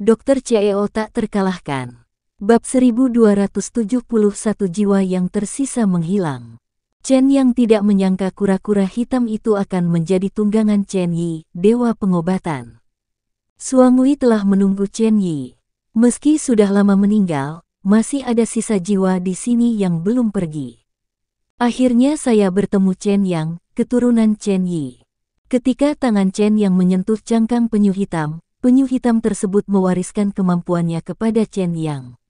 Dokter CEO tak terkalahkan. Bab 1271 jiwa yang tersisa menghilang. Chen yang tidak menyangka kura-kura hitam itu akan menjadi tunggangan Chen Yi, dewa pengobatan. Suangui telah menunggu Chen Yi. Meski sudah lama meninggal, masih ada sisa jiwa di sini yang belum pergi. Akhirnya saya bertemu Chen Yang, keturunan Chen Yi. Ketika tangan Chen Yang menyentuh cangkang penyu hitam, penyu hitam tersebut mewariskan kemampuannya kepada Chen Yang.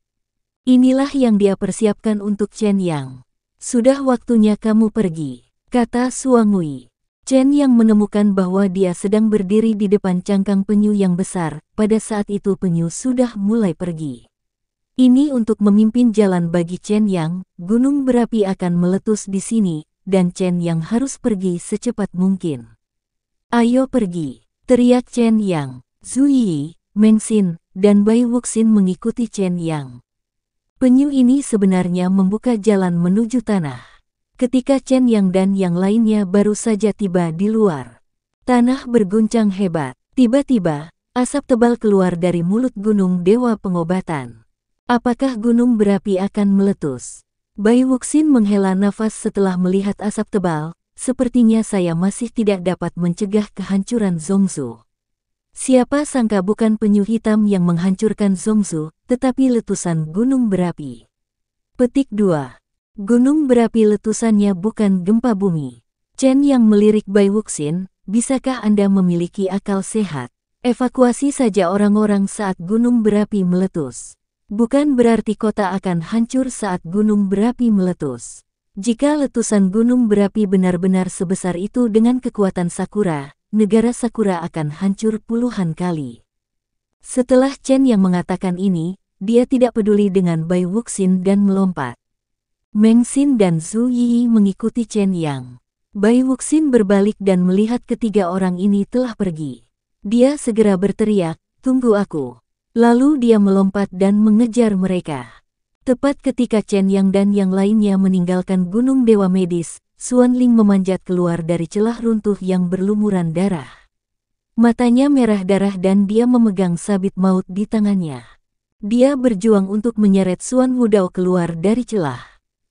Inilah yang dia persiapkan untuk Chen Yang. Sudah waktunya kamu pergi, kata Suangui. Chen Yang menemukan bahwa dia sedang berdiri di depan cangkang penyu yang besar, pada saat itu penyu sudah mulai pergi. Ini untuk memimpin jalan bagi Chen Yang, gunung berapi akan meletus di sini, dan Chen Yang harus pergi secepat mungkin. Ayo pergi, teriak Chen Yang. Zhu Yi, Meng Xin, dan Bai Wuxin mengikuti Chen Yang. Penyu ini sebenarnya membuka jalan menuju tanah. Ketika Chen Yang dan yang lainnya baru saja tiba di luar, tanah berguncang hebat. Tiba-tiba, asap tebal keluar dari mulut gunung Dewa Pengobatan. Apakah gunung berapi akan meletus? Bai Wuxin menghela nafas setelah melihat asap tebal, sepertinya saya masih tidak dapat mencegah kehancuran Zongzu. Siapa sangka bukan penyu hitam yang menghancurkan Zongzu, tetapi letusan gunung berapi. Petik 2. Gunung berapi letusannya bukan gempa bumi. Chen yang melirik Bai Wuxin, bisakah Anda memiliki akal sehat? Evakuasi saja orang-orang saat gunung berapi meletus. Bukan berarti kota akan hancur saat gunung berapi meletus. Jika letusan gunung berapi benar-benar sebesar itu dengan kekuatan Sakura, negara Sakura akan hancur puluhan kali. Setelah Chen yang mengatakan ini, dia tidak peduli dengan Bai Wuxin dan melompat. Meng Xin dan Zhu Yi mengikuti Chen Yang. Bai Wuxin berbalik dan melihat ketiga orang ini telah pergi. Dia segera berteriak, tunggu aku. Lalu dia melompat dan mengejar mereka. Tepat ketika Chen Yang dan yang lainnya meninggalkan Gunung Dewa Medis, Suan Ling memanjat keluar dari celah runtuh yang berlumuran darah. Matanya merah darah dan dia memegang sabit maut di tangannya. Dia berjuang untuk menyeret Suan Wudao keluar dari celah.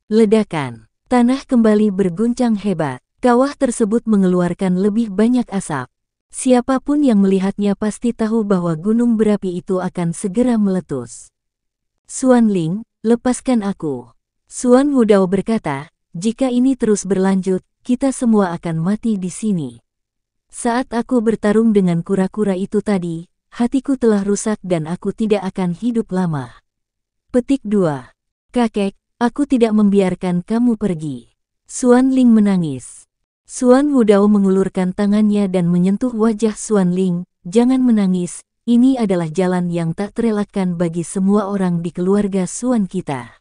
Ledakan, tanah kembali berguncang hebat. Kawah tersebut mengeluarkan lebih banyak asap. Siapapun yang melihatnya pasti tahu bahwa gunung berapi itu akan segera meletus. Suan Ling, lepaskan aku. Suan Wudao berkata, jika ini terus berlanjut, kita semua akan mati di sini. Saat aku bertarung dengan kura-kura itu tadi, hatiku telah rusak dan aku tidak akan hidup lama. Petik 2. Kakek, aku tidak membiarkan kamu pergi. Suan Ling menangis. Suan Wudao mengulurkan tangannya dan menyentuh wajah Suan Ling, jangan menangis, ini adalah jalan yang tak terelakkan bagi semua orang di keluarga Suan kita.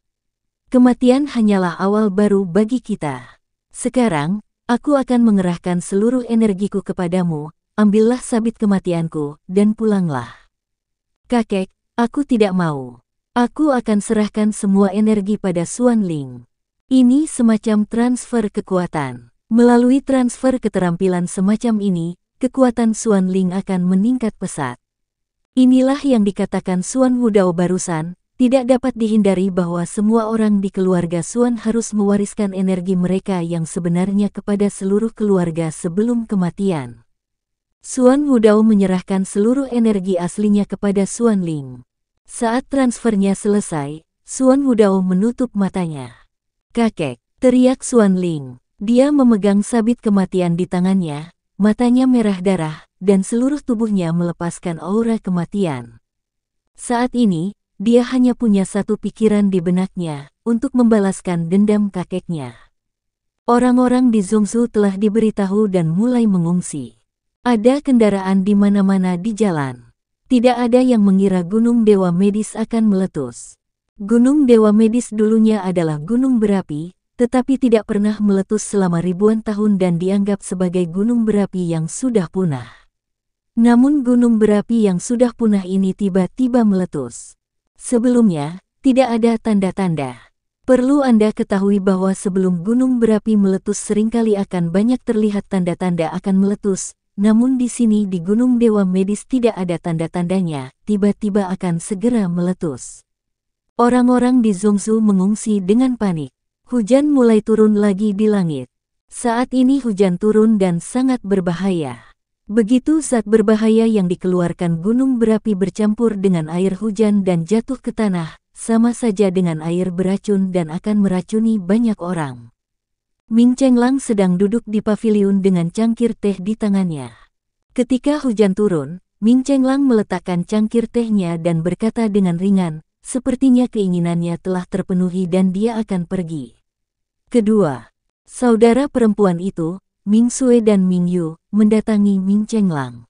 Kematian hanyalah awal baru bagi kita. Sekarang, aku akan mengerahkan seluruh energiku kepadamu, ambillah sabit kematianku, dan pulanglah. Kakek, aku tidak mau. Aku akan serahkan semua energi pada Suan Ling. Ini semacam transfer kekuatan. Melalui transfer keterampilan semacam ini, kekuatan Suan Ling akan meningkat pesat. Inilah yang dikatakan Suan Wudao barusan, tidak dapat dihindari bahwa semua orang di keluarga Suan harus mewariskan energi mereka yang sebenarnya kepada seluruh keluarga sebelum kematian. Suan Wudao menyerahkan seluruh energi aslinya kepada Suan Ling. Saat transfernya selesai, Suan Wudao menutup matanya. Kakek, teriak Suan Ling. Dia memegang sabit kematian di tangannya, matanya merah darah, dan seluruh tubuhnya melepaskan aura kematian. Saat ini, dia hanya punya satu pikiran di benaknya, untuk membalaskan dendam kakeknya. Orang-orang di Zongsu telah diberitahu dan mulai mengungsi. Ada kendaraan di mana-mana di jalan. Tidak ada yang mengira Gunung Dewa Medis akan meletus. Gunung Dewa Medis dulunya adalah gunung berapi, tetapi tidak pernah meletus selama ribuan tahun dan dianggap sebagai gunung berapi yang sudah punah. Namun gunung berapi yang sudah punah ini tiba-tiba meletus. Sebelumnya, tidak ada tanda-tanda. Perlu Anda ketahui bahwa sebelum gunung berapi meletus seringkali akan banyak terlihat tanda-tanda akan meletus, namun di sini di Gunung Dewa Medis tidak ada tanda-tandanya, tiba-tiba akan segera meletus. Orang-orang di Zongsu mengungsi dengan panik. Hujan mulai turun lagi di langit. Saat ini hujan turun dan sangat berbahaya. Begitu zat berbahaya yang dikeluarkan gunung berapi bercampur dengan air hujan dan jatuh ke tanah, sama saja dengan air beracun dan akan meracuni banyak orang. Ming Cheng Lang sedang duduk di paviliun dengan cangkir teh di tangannya. Ketika hujan turun, Ming Cheng Lang meletakkan cangkir tehnya dan berkata dengan ringan, sepertinya keinginannya telah terpenuhi dan dia akan pergi. Kedua, saudara perempuan itu, Ming Sue dan Ming Yu mendatangi Ming Cheng Lang.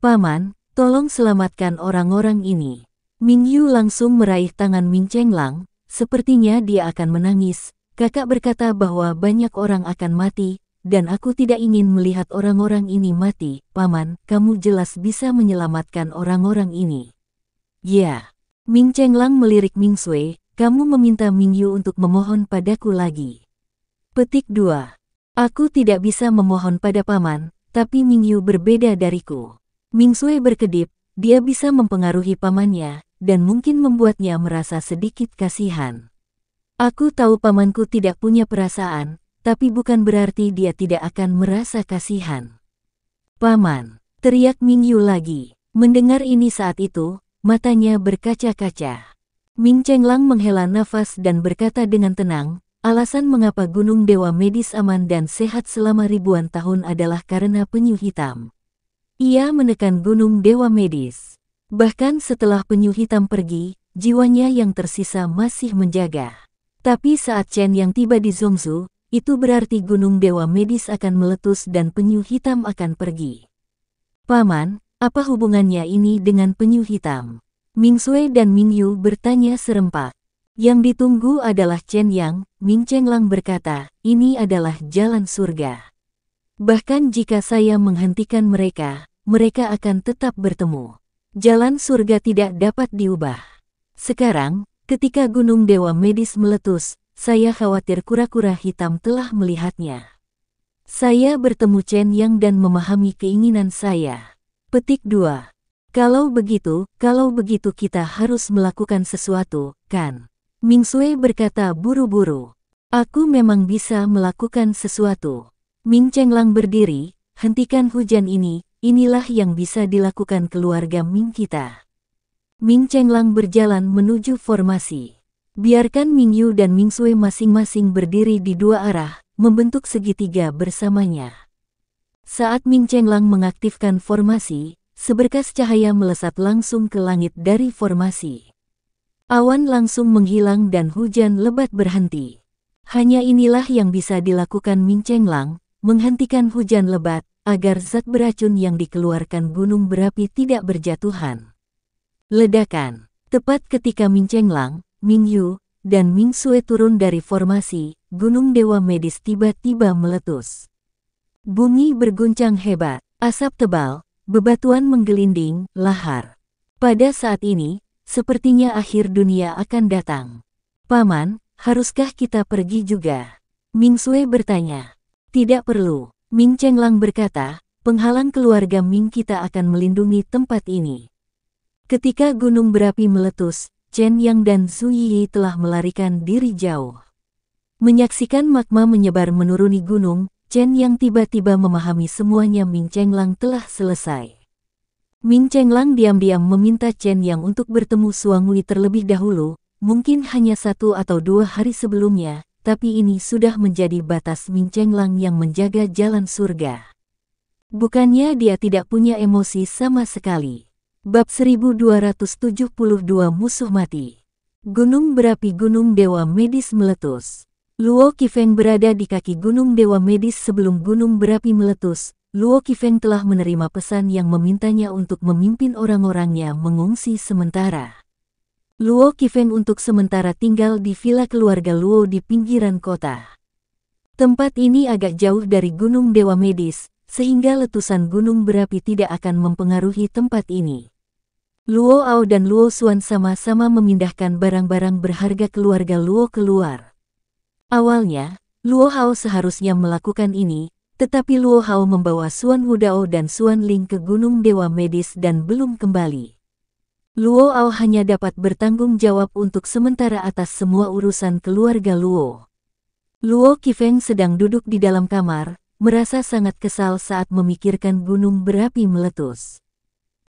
Paman, tolong selamatkan orang-orang ini. Ming Yu langsung meraih tangan Ming Cheng Lang. sepertinya dia akan menangis. Kakak berkata bahwa banyak orang akan mati, dan aku tidak ingin melihat orang-orang ini mati. Paman, kamu jelas bisa menyelamatkan orang-orang ini. Ya. Ming Cheng Lang melirik Ming Sui, kamu meminta Ming Yu untuk memohon padaku lagi. Petik 2. Aku tidak bisa memohon pada paman, tapi Mingyu berbeda dariku. Ming Sui berkedip, dia bisa mempengaruhi pamannya, dan mungkin membuatnya merasa sedikit kasihan. Aku tahu pamanku tidak punya perasaan, tapi bukan berarti dia tidak akan merasa kasihan. Paman, teriak Mingyu lagi. Mendengar ini saat itu, matanya berkaca-kaca. Ming Cheng Lang menghela nafas dan berkata dengan tenang, Alasan mengapa Gunung Dewa medis aman dan sehat selama ribuan tahun adalah karena penyu hitam. Ia menekan Gunung Dewa medis. Bahkan setelah penyu hitam pergi, jiwanya yang tersisa masih menjaga. Tapi saat Chen yang tiba di Zongzu, itu berarti Gunung Dewa medis akan meletus dan penyu hitam akan pergi. Paman, apa hubungannya ini dengan penyu hitam? Ming Sui dan Ming Yu bertanya serempak. Yang ditunggu adalah Chen Yang, Ming Cheng Lang berkata, ini adalah jalan surga. Bahkan jika saya menghentikan mereka, mereka akan tetap bertemu. Jalan surga tidak dapat diubah. Sekarang, ketika Gunung Dewa Medis meletus, saya khawatir kura-kura hitam telah melihatnya. Saya bertemu Chen Yang dan memahami keinginan saya. Petik 2. Kalau begitu, kalau begitu kita harus melakukan sesuatu, kan? Ming Sui berkata buru-buru. Aku memang bisa melakukan sesuatu. Ming Cheng Lang berdiri, hentikan hujan ini, inilah yang bisa dilakukan keluarga Ming kita. Ming Cheng Lang berjalan menuju formasi. Biarkan Ming Yu dan Ming Sui masing-masing berdiri di dua arah, membentuk segitiga bersamanya. Saat Ming Cheng Lang mengaktifkan formasi, seberkas cahaya melesat langsung ke langit dari formasi. Awan langsung menghilang dan hujan lebat berhenti. Hanya inilah yang bisa dilakukan Ming Cheng Lang, menghentikan hujan lebat, agar zat beracun yang dikeluarkan gunung berapi tidak berjatuhan. Ledakan Tepat ketika Ming Cheng Lang, Ming Yu, dan Ming Sue turun dari formasi, Gunung Dewa Medis tiba-tiba meletus. Bumi berguncang hebat, asap tebal, bebatuan menggelinding, lahar. Pada saat ini, Sepertinya akhir dunia akan datang. Paman, haruskah kita pergi juga? Ming Sue bertanya. Tidak perlu, Ming Chenglang berkata, penghalang keluarga Ming kita akan melindungi tempat ini. Ketika gunung berapi meletus, Chen Yang dan Su Yi telah melarikan diri jauh. Menyaksikan magma menyebar menuruni gunung, Chen Yang tiba-tiba memahami semuanya Ming Chenglang telah selesai. Min Cheng Lang diam-diam meminta Chen Yang untuk bertemu Suang Wei terlebih dahulu, mungkin hanya satu atau dua hari sebelumnya, tapi ini sudah menjadi batas Min Cheng Lang yang menjaga jalan surga. Bukannya dia tidak punya emosi sama sekali. Bab 1272 Musuh Mati Gunung berapi Gunung Dewa Medis meletus Luo Kifeng berada di kaki Gunung Dewa Medis sebelum Gunung berapi meletus, Luo Kifeng telah menerima pesan yang memintanya untuk memimpin orang-orangnya mengungsi sementara. Luo Kifeng untuk sementara tinggal di villa keluarga Luo di pinggiran kota. Tempat ini agak jauh dari Gunung Dewa Medis, sehingga letusan gunung berapi tidak akan mempengaruhi tempat ini. Luo Ao dan Luo Xuan sama-sama memindahkan barang-barang berharga keluarga Luo keluar. Awalnya, Luo Hao seharusnya melakukan ini, tetapi Luo Hao membawa Suan Wudao dan Suan Ling ke Gunung Dewa Medis dan belum kembali. Luo Ao hanya dapat bertanggung jawab untuk sementara atas semua urusan keluarga Luo. Luo Kifeng sedang duduk di dalam kamar, merasa sangat kesal saat memikirkan gunung berapi meletus.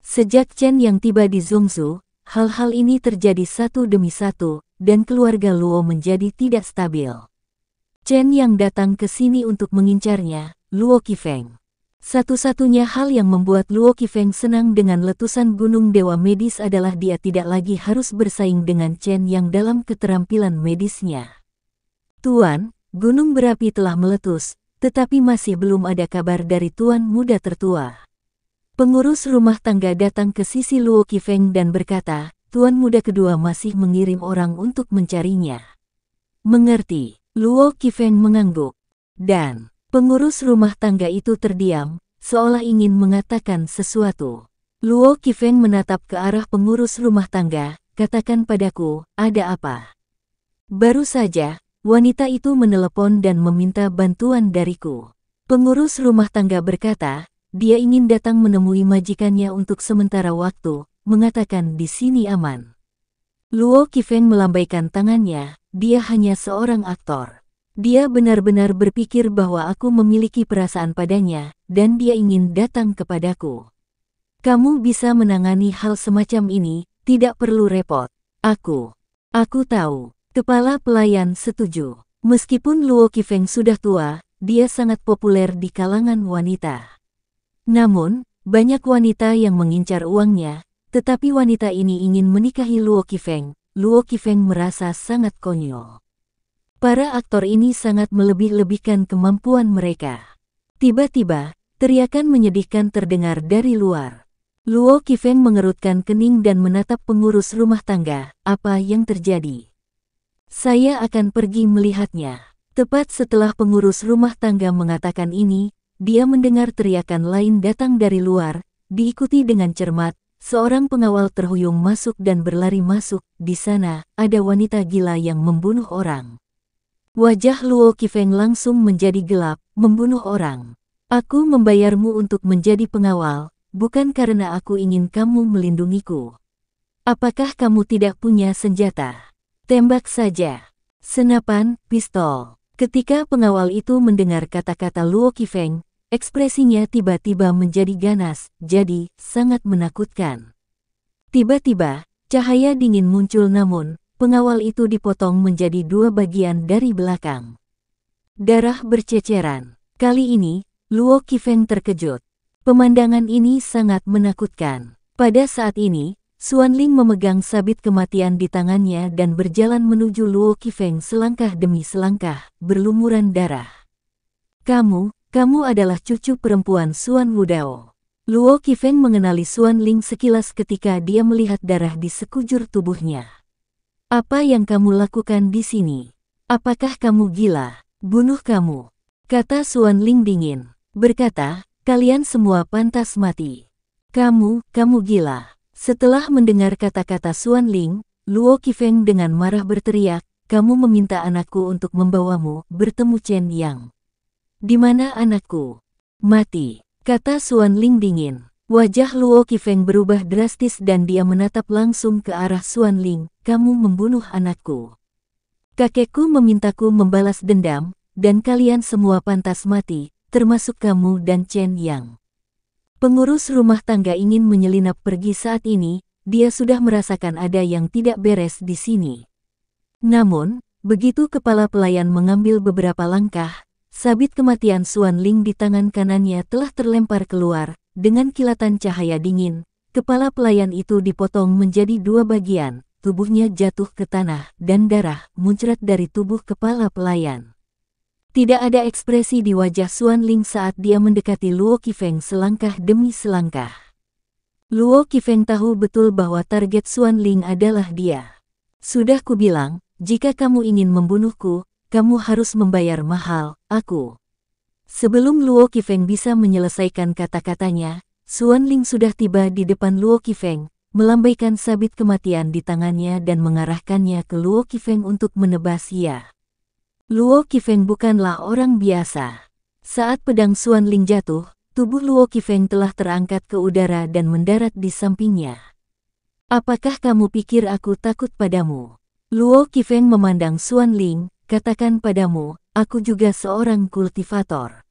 Sejak Chen yang tiba di Zongzu, hal-hal ini terjadi satu demi satu, dan keluarga Luo menjadi tidak stabil. Chen yang datang ke sini untuk mengincarnya, Luo Qifeng. Satu-satunya hal yang membuat Luo Qifeng senang dengan letusan Gunung Dewa Medis adalah dia tidak lagi harus bersaing dengan Chen yang dalam keterampilan medisnya. Tuan, gunung berapi telah meletus, tetapi masih belum ada kabar dari tuan muda tertua. Pengurus rumah tangga datang ke sisi Luo Qifeng dan berkata, tuan muda kedua masih mengirim orang untuk mencarinya. Mengerti. Luo Kifeng mengangguk. Dan, pengurus rumah tangga itu terdiam, seolah ingin mengatakan sesuatu. Luo Kifeng menatap ke arah pengurus rumah tangga, katakan padaku, ada apa? Baru saja, wanita itu menelepon dan meminta bantuan dariku. Pengurus rumah tangga berkata, dia ingin datang menemui majikannya untuk sementara waktu, mengatakan di sini aman. Luo Qifeng melambaikan tangannya, dia hanya seorang aktor. Dia benar-benar berpikir bahwa aku memiliki perasaan padanya, dan dia ingin datang kepadaku. Kamu bisa menangani hal semacam ini, tidak perlu repot. Aku. Aku tahu. Kepala pelayan setuju. Meskipun Luo Kifeng sudah tua, dia sangat populer di kalangan wanita. Namun, banyak wanita yang mengincar uangnya, tetapi wanita ini ingin menikahi Luo Kifeng. Luo Kifeng merasa sangat konyol. Para aktor ini sangat melebih-lebihkan kemampuan mereka. Tiba-tiba, teriakan menyedihkan terdengar dari luar. Luo Kifeng mengerutkan kening dan menatap pengurus rumah tangga, apa yang terjadi. Saya akan pergi melihatnya. Tepat setelah pengurus rumah tangga mengatakan ini, dia mendengar teriakan lain datang dari luar, diikuti dengan cermat, Seorang pengawal terhuyung masuk dan berlari masuk, di sana ada wanita gila yang membunuh orang. Wajah Luo Kifeng langsung menjadi gelap, membunuh orang. Aku membayarmu untuk menjadi pengawal, bukan karena aku ingin kamu melindungiku. Apakah kamu tidak punya senjata? Tembak saja. Senapan, pistol. Ketika pengawal itu mendengar kata-kata Luo Kifeng, Ekspresinya tiba-tiba menjadi ganas, jadi sangat menakutkan. Tiba-tiba, cahaya dingin muncul namun, pengawal itu dipotong menjadi dua bagian dari belakang. Darah berceceran. Kali ini, Luo Kifeng terkejut. Pemandangan ini sangat menakutkan. Pada saat ini, Suan Ling memegang sabit kematian di tangannya dan berjalan menuju Luo Kifeng selangkah demi selangkah, berlumuran darah. Kamu, kamu adalah cucu perempuan Suan Wudao. Luo Kifeng mengenali Suan Ling sekilas ketika dia melihat darah di sekujur tubuhnya. Apa yang kamu lakukan di sini? Apakah kamu gila? Bunuh kamu. Kata Suan Ling dingin. Berkata, kalian semua pantas mati. Kamu, kamu gila. Setelah mendengar kata-kata Suan Ling, Luo Kifeng dengan marah berteriak, kamu meminta anakku untuk membawamu bertemu Chen Yang. Di mana anakku? Mati, kata Suan Ling dingin. Wajah Luo Kifeng berubah drastis dan dia menatap langsung ke arah Suan Ling, kamu membunuh anakku. Kakekku memintaku membalas dendam, dan kalian semua pantas mati, termasuk kamu dan Chen Yang. Pengurus rumah tangga ingin menyelinap pergi saat ini, dia sudah merasakan ada yang tidak beres di sini. Namun, begitu kepala pelayan mengambil beberapa langkah, Sabit kematian Suan Ling di tangan kanannya telah terlempar keluar, dengan kilatan cahaya dingin. Kepala pelayan itu dipotong menjadi dua bagian, tubuhnya jatuh ke tanah, dan darah muncrat dari tubuh kepala pelayan. Tidak ada ekspresi di wajah Suan Ling saat dia mendekati Luo Kifeng selangkah demi selangkah. Luo Kifeng tahu betul bahwa target Suan Ling adalah dia. Sudah kubilang, jika kamu ingin membunuhku, kamu harus membayar mahal, aku. Sebelum Luo Kifeng bisa menyelesaikan kata-katanya, Suan Ling sudah tiba di depan Luo Kifeng, melambaikan sabit kematian di tangannya dan mengarahkannya ke Luo Kifeng untuk menebas Ia. Luo Kifeng bukanlah orang biasa. Saat pedang Suan Ling jatuh, tubuh Luo Kifeng telah terangkat ke udara dan mendarat di sampingnya. Apakah kamu pikir aku takut padamu? Luo Kifeng memandang Suan Ling, Katakan padamu, aku juga seorang kultivator.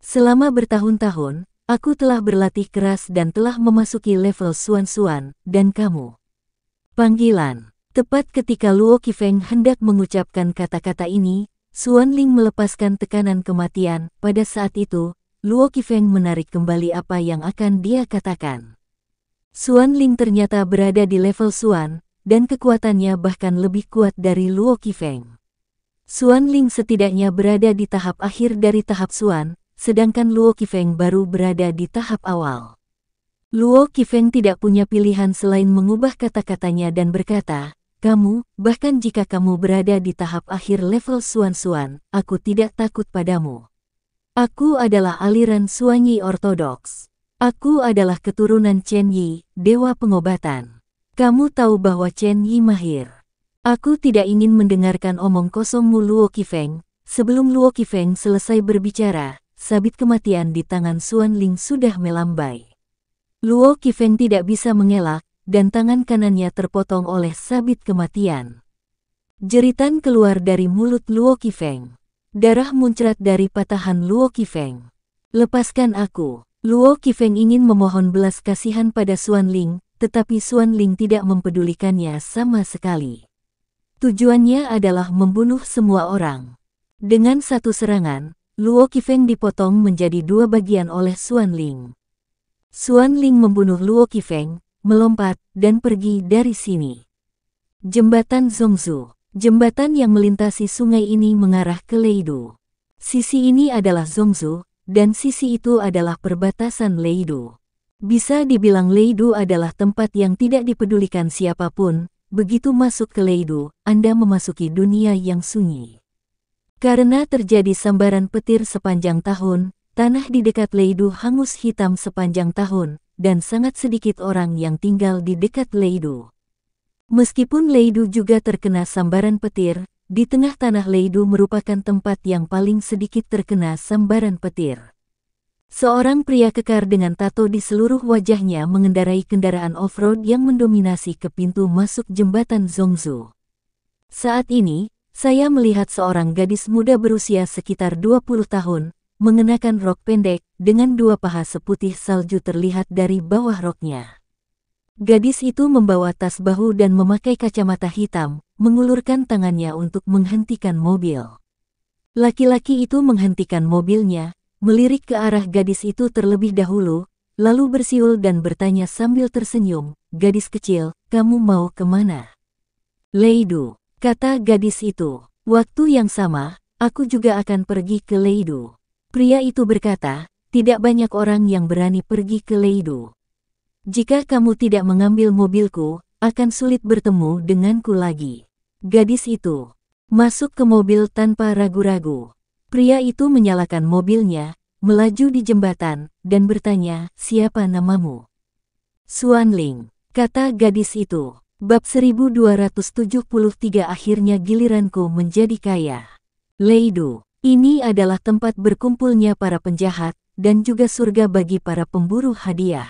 Selama bertahun-tahun, aku telah berlatih keras dan telah memasuki level suan-suan, dan kamu. Panggilan. Tepat ketika Luo Kifeng hendak mengucapkan kata-kata ini, Suan Ling melepaskan tekanan kematian. Pada saat itu, Luo Kifeng menarik kembali apa yang akan dia katakan. Suan Ling ternyata berada di level Suan, dan kekuatannya bahkan lebih kuat dari Luo Kifeng. Suan Ling setidaknya berada di tahap akhir dari tahap Suan, sedangkan Luo Qifeng baru berada di tahap awal. Luo Qifeng tidak punya pilihan selain mengubah kata-katanya dan berkata, kamu, bahkan jika kamu berada di tahap akhir level Suan-Suan, aku tidak takut padamu. Aku adalah aliran Suanyi Ortodoks. Aku adalah keturunan Chen Yi, Dewa Pengobatan. Kamu tahu bahwa Chen Yi mahir. Aku tidak ingin mendengarkan omong kosongmu Luo Kifeng. Sebelum Luo Kifeng selesai berbicara, sabit kematian di tangan Suan Ling sudah melambai. Luo Kifeng tidak bisa mengelak, dan tangan kanannya terpotong oleh sabit kematian. Jeritan keluar dari mulut Luo Kifeng. Darah muncrat dari patahan Luo Kifeng. Lepaskan aku. Luo Kifeng ingin memohon belas kasihan pada Suan Ling, tetapi Suan Ling tidak mempedulikannya sama sekali. Tujuannya adalah membunuh semua orang. Dengan satu serangan, Luo Kifeng dipotong menjadi dua bagian oleh Xuan Ling. Xuan Ling membunuh Luo Kifeng, melompat, dan pergi dari sini. Jembatan Zongzu, jembatan yang melintasi sungai ini mengarah ke Leidu. Sisi ini adalah Zongzu, dan sisi itu adalah perbatasan Leidu. Bisa dibilang Leidu adalah tempat yang tidak dipedulikan siapapun, Begitu masuk ke Leidu, Anda memasuki dunia yang sunyi. Karena terjadi sambaran petir sepanjang tahun, tanah di dekat Leidu hangus hitam sepanjang tahun, dan sangat sedikit orang yang tinggal di dekat Leidu. Meskipun Leidu juga terkena sambaran petir, di tengah tanah Leidu merupakan tempat yang paling sedikit terkena sambaran petir. Seorang pria kekar dengan tato di seluruh wajahnya mengendarai kendaraan off-road yang mendominasi ke pintu masuk jembatan Zongzu. Saat ini, saya melihat seorang gadis muda berusia sekitar 20 tahun, mengenakan rok pendek, dengan dua paha seputih salju terlihat dari bawah roknya. Gadis itu membawa tas bahu dan memakai kacamata hitam, mengulurkan tangannya untuk menghentikan mobil. Laki-laki itu menghentikan mobilnya, melirik ke arah gadis itu terlebih dahulu, lalu bersiul dan bertanya sambil tersenyum, gadis kecil, kamu mau kemana? Leidu, kata gadis itu. Waktu yang sama, aku juga akan pergi ke Leidu. Pria itu berkata, tidak banyak orang yang berani pergi ke Leidu. Jika kamu tidak mengambil mobilku, akan sulit bertemu denganku lagi. Gadis itu masuk ke mobil tanpa ragu-ragu. Pria itu menyalakan mobilnya, melaju di jembatan, dan bertanya, siapa namamu? Suan Ling, kata gadis itu. Bab 1273 akhirnya giliranku menjadi kaya. Leidu, ini adalah tempat berkumpulnya para penjahat, dan juga surga bagi para pemburu hadiah.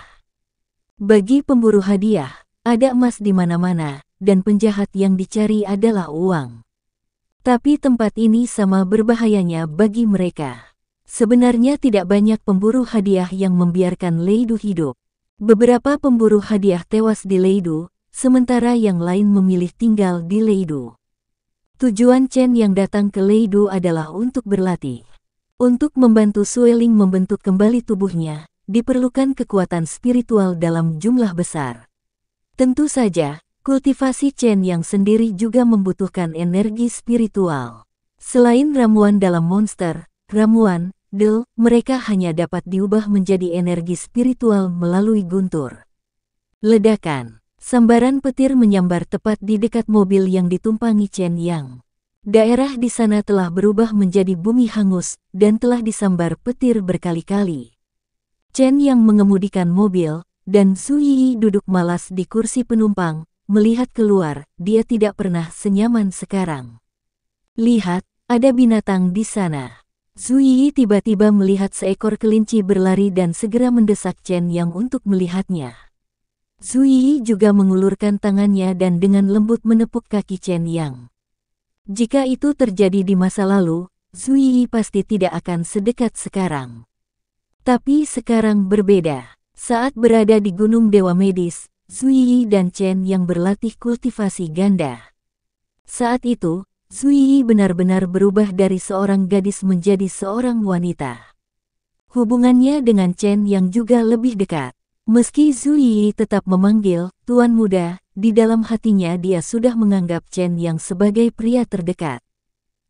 Bagi pemburu hadiah, ada emas di mana-mana, dan penjahat yang dicari adalah uang. Tapi tempat ini sama berbahayanya bagi mereka. Sebenarnya tidak banyak pemburu hadiah yang membiarkan Leidu hidup. Beberapa pemburu hadiah tewas di Leidu, sementara yang lain memilih tinggal di Leidu. Tujuan Chen yang datang ke Leidu adalah untuk berlatih. Untuk membantu Sueling membentuk kembali tubuhnya, diperlukan kekuatan spiritual dalam jumlah besar. Tentu saja, Kultivasi Chen yang sendiri juga membutuhkan energi spiritual. Selain ramuan dalam monster, ramuan, del, mereka hanya dapat diubah menjadi energi spiritual melalui guntur. Ledakan, sambaran petir menyambar tepat di dekat mobil yang ditumpangi Chen Yang. Daerah di sana telah berubah menjadi bumi hangus dan telah disambar petir berkali-kali. Chen Yang mengemudikan mobil, dan Su Yi duduk malas di kursi penumpang, melihat keluar, dia tidak pernah senyaman sekarang. Lihat, ada binatang di sana. Zuyi tiba-tiba melihat seekor kelinci berlari dan segera mendesak Chen Yang untuk melihatnya. Zuyi juga mengulurkan tangannya dan dengan lembut menepuk kaki Chen Yang. Jika itu terjadi di masa lalu, Zuyi pasti tidak akan sedekat sekarang. Tapi sekarang berbeda. Saat berada di Gunung Dewa Medis, Zuiyi dan Chen yang berlatih kultivasi ganda. Saat itu, Zuiyi benar-benar berubah dari seorang gadis menjadi seorang wanita. Hubungannya dengan Chen yang juga lebih dekat. Meski Zuiyi tetap memanggil Tuan Muda, di dalam hatinya dia sudah menganggap Chen yang sebagai pria terdekat.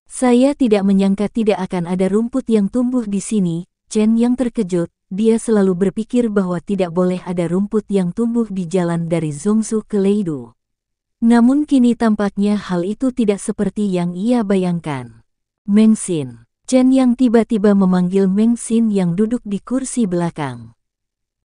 Saya tidak menyangka tidak akan ada rumput yang tumbuh di sini, Chen yang terkejut, dia selalu berpikir bahwa tidak boleh ada rumput yang tumbuh di jalan dari Zongsu ke Leidu. Namun kini tampaknya hal itu tidak seperti yang ia bayangkan. Meng Xin Chen yang tiba-tiba memanggil Meng Xin yang duduk di kursi belakang.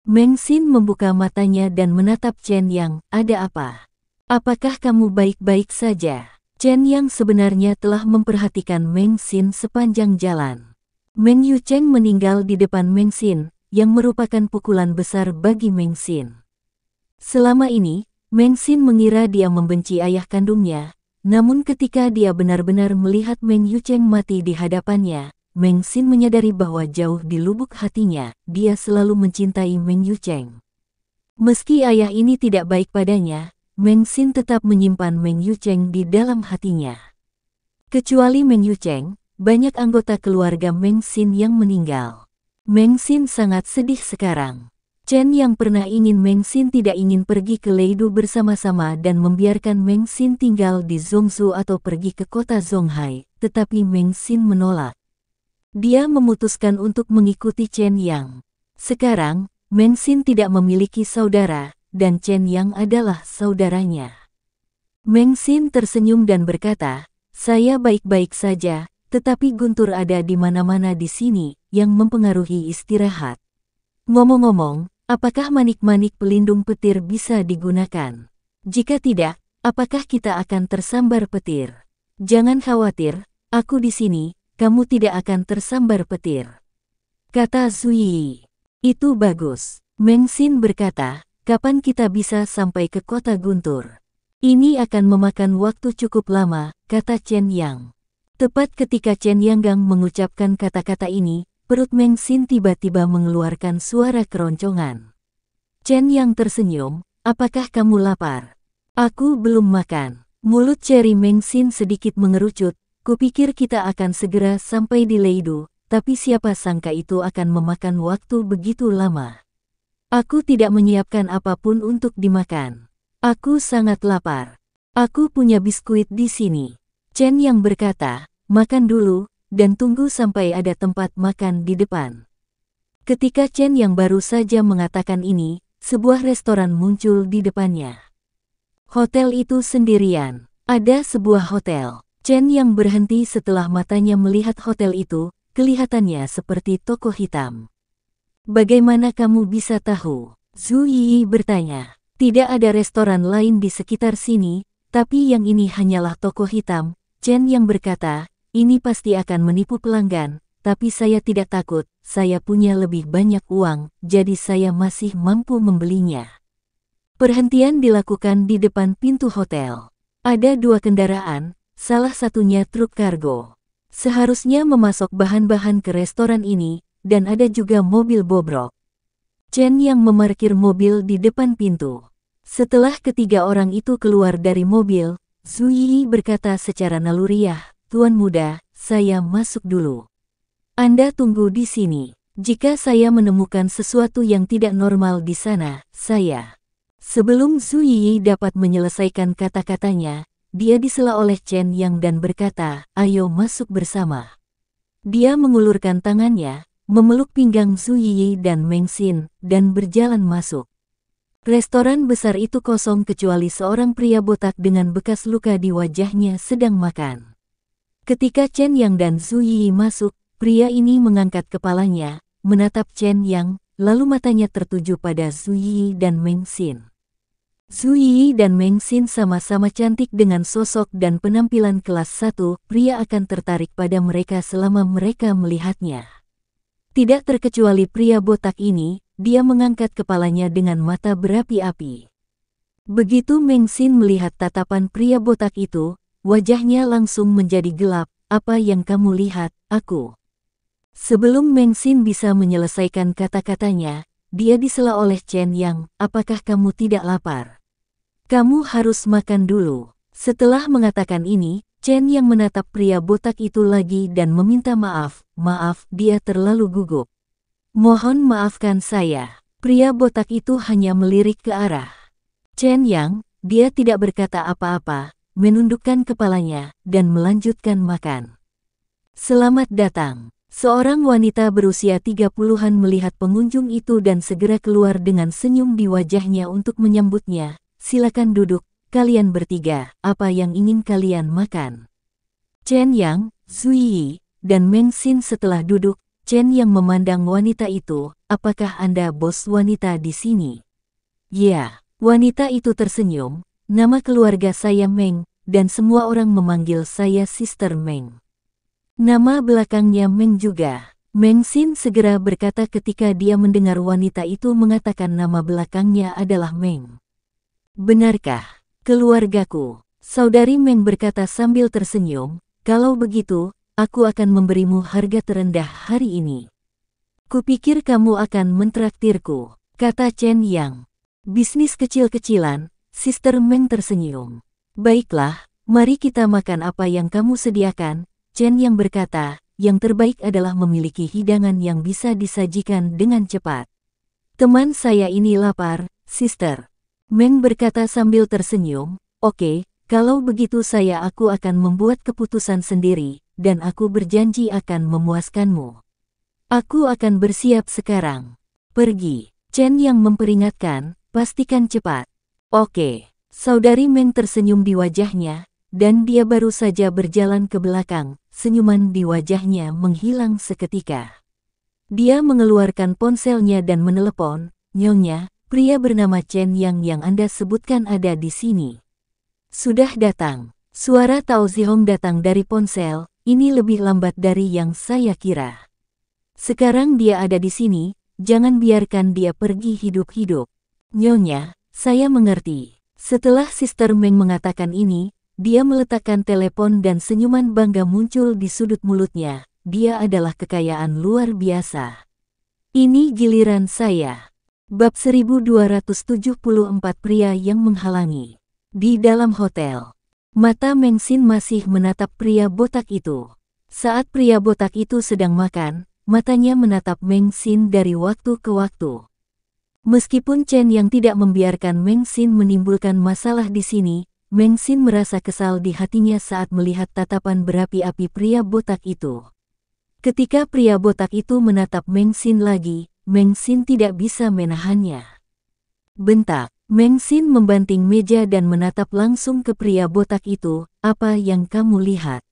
Meng Xin membuka matanya dan menatap Chen yang, ada apa? Apakah kamu baik-baik saja? Chen yang sebenarnya telah memperhatikan Meng Xin sepanjang jalan. Meng Cheng meninggal di depan Meng Xin yang merupakan pukulan besar bagi Meng Xin. Selama ini, Meng Xin mengira dia membenci ayah kandungnya, namun ketika dia benar-benar melihat Meng Yucheng mati di hadapannya, Meng Xin menyadari bahwa jauh di lubuk hatinya, dia selalu mencintai Meng Yucheng. Meski ayah ini tidak baik padanya, Meng Xin tetap menyimpan Meng Yucheng di dalam hatinya. Kecuali Meng Yucheng, banyak anggota keluarga Meng Xin yang meninggal. Meng Xin sangat sedih sekarang. Chen yang pernah ingin Meng Xin tidak ingin pergi ke Leidu bersama-sama dan membiarkan Meng Xin tinggal di Zhongzhou atau pergi ke kota Zhonghai, tetapi Meng Xin menolak. Dia memutuskan untuk mengikuti Chen Yang. Sekarang, Meng Xin tidak memiliki saudara, dan Chen Yang adalah saudaranya. Meng Xin tersenyum dan berkata, saya baik-baik saja, tetapi guntur ada di mana-mana di sini yang mempengaruhi istirahat. Ngomong-ngomong, apakah manik-manik pelindung petir bisa digunakan? Jika tidak, apakah kita akan tersambar petir? Jangan khawatir, aku di sini, kamu tidak akan tersambar petir. Kata Zui. Itu bagus. Meng Xin berkata, kapan kita bisa sampai ke kota Guntur? Ini akan memakan waktu cukup lama, kata Chen Yang. Tepat ketika Chen Yanggang mengucapkan kata-kata ini, perut Meng Xin tiba-tiba mengeluarkan suara keroncongan. Chen Yang tersenyum, apakah kamu lapar? Aku belum makan. Mulut Cherry Meng Xin sedikit mengerucut, kupikir kita akan segera sampai di Leidu, tapi siapa sangka itu akan memakan waktu begitu lama. Aku tidak menyiapkan apapun untuk dimakan. Aku sangat lapar. Aku punya biskuit di sini. Chen yang berkata, makan dulu, dan tunggu sampai ada tempat makan di depan. Ketika Chen yang baru saja mengatakan ini, sebuah restoran muncul di depannya. Hotel itu sendirian. Ada sebuah hotel. Chen yang berhenti setelah matanya melihat hotel itu, kelihatannya seperti toko hitam. Bagaimana kamu bisa tahu? Zhu Yi bertanya. Tidak ada restoran lain di sekitar sini, tapi yang ini hanyalah toko hitam, Chen yang berkata, ini pasti akan menipu pelanggan, tapi saya tidak takut, saya punya lebih banyak uang, jadi saya masih mampu membelinya. Perhentian dilakukan di depan pintu hotel. Ada dua kendaraan, salah satunya truk kargo. Seharusnya memasok bahan-bahan ke restoran ini, dan ada juga mobil bobrok. Chen yang memarkir mobil di depan pintu. Setelah ketiga orang itu keluar dari mobil, Zuyi berkata secara naluriah, Tuan Muda, saya masuk dulu. Anda tunggu di sini. Jika saya menemukan sesuatu yang tidak normal di sana, saya. Sebelum Zuyi dapat menyelesaikan kata-katanya, dia disela oleh Chen Yang dan berkata, ayo masuk bersama. Dia mengulurkan tangannya, memeluk pinggang Zuyi dan Meng Xin, dan berjalan masuk. Restoran besar itu kosong kecuali seorang pria botak dengan bekas luka di wajahnya sedang makan. Ketika Chen Yang dan Zhu Yi masuk, pria ini mengangkat kepalanya, menatap Chen Yang, lalu matanya tertuju pada Zhu Yi dan Meng Xin. Zhu Yi dan Meng Xin sama-sama cantik dengan sosok dan penampilan kelas satu. pria akan tertarik pada mereka selama mereka melihatnya. Tidak terkecuali pria botak ini, dia mengangkat kepalanya dengan mata berapi-api. Begitu Meng Xin melihat tatapan pria botak itu, wajahnya langsung menjadi gelap, apa yang kamu lihat, aku. Sebelum Meng Xin bisa menyelesaikan kata-katanya, dia disela oleh Chen Yang, apakah kamu tidak lapar? Kamu harus makan dulu. Setelah mengatakan ini, Chen Yang menatap pria botak itu lagi dan meminta maaf, maaf, dia terlalu gugup. Mohon maafkan saya. Pria botak itu hanya melirik ke arah Chen Yang, dia tidak berkata apa-apa, menundukkan kepalanya, dan melanjutkan makan. Selamat datang. Seorang wanita berusia 30-an melihat pengunjung itu dan segera keluar dengan senyum di wajahnya untuk menyambutnya. Silakan duduk, kalian bertiga, apa yang ingin kalian makan? Chen Yang, Zui Yi, dan Meng Xin setelah duduk, Chen yang memandang wanita itu, apakah Anda bos wanita di sini? Ya, wanita itu tersenyum, nama keluarga saya Meng, dan semua orang memanggil saya Sister Meng. Nama belakangnya Meng juga. Meng Xin segera berkata ketika dia mendengar wanita itu mengatakan nama belakangnya adalah Meng. Benarkah, keluargaku? Saudari Meng berkata sambil tersenyum, kalau begitu, aku akan memberimu harga terendah hari ini. Kupikir kamu akan mentraktirku, kata Chen Yang. Bisnis kecil-kecilan, Sister Meng tersenyum. Baiklah, mari kita makan apa yang kamu sediakan, Chen Yang berkata, yang terbaik adalah memiliki hidangan yang bisa disajikan dengan cepat. Teman saya ini lapar, sister. Meng berkata sambil tersenyum, oke, okay, kalau begitu saya aku akan membuat keputusan sendiri, dan aku berjanji akan memuaskanmu. Aku akan bersiap sekarang. Pergi. Chen yang memperingatkan, pastikan cepat. Oke. Saudari Meng tersenyum di wajahnya, dan dia baru saja berjalan ke belakang, senyuman di wajahnya menghilang seketika. Dia mengeluarkan ponselnya dan menelepon, Nyonya, pria bernama Chen Yang yang Anda sebutkan ada di sini. Sudah datang. Suara Tao Zihong datang dari ponsel, ini lebih lambat dari yang saya kira. Sekarang dia ada di sini, jangan biarkan dia pergi hidup-hidup. Nyonya, saya mengerti. Setelah Sister Meng mengatakan ini, dia meletakkan telepon dan senyuman bangga muncul di sudut mulutnya. Dia adalah kekayaan luar biasa. Ini giliran saya. Bab 1274 pria yang menghalangi. Di dalam hotel, Mata Mengsin masih menatap pria botak itu. Saat pria botak itu sedang makan, matanya menatap Mengsin dari waktu ke waktu. Meskipun Chen yang tidak membiarkan Mengsin menimbulkan masalah di sini, Mengsin merasa kesal di hatinya saat melihat tatapan berapi-api pria botak itu. Ketika pria botak itu menatap Mengsin lagi, Mengsin tidak bisa menahannya. Bentak, Meng Xin membanting meja dan menatap langsung ke pria botak itu, apa yang kamu lihat?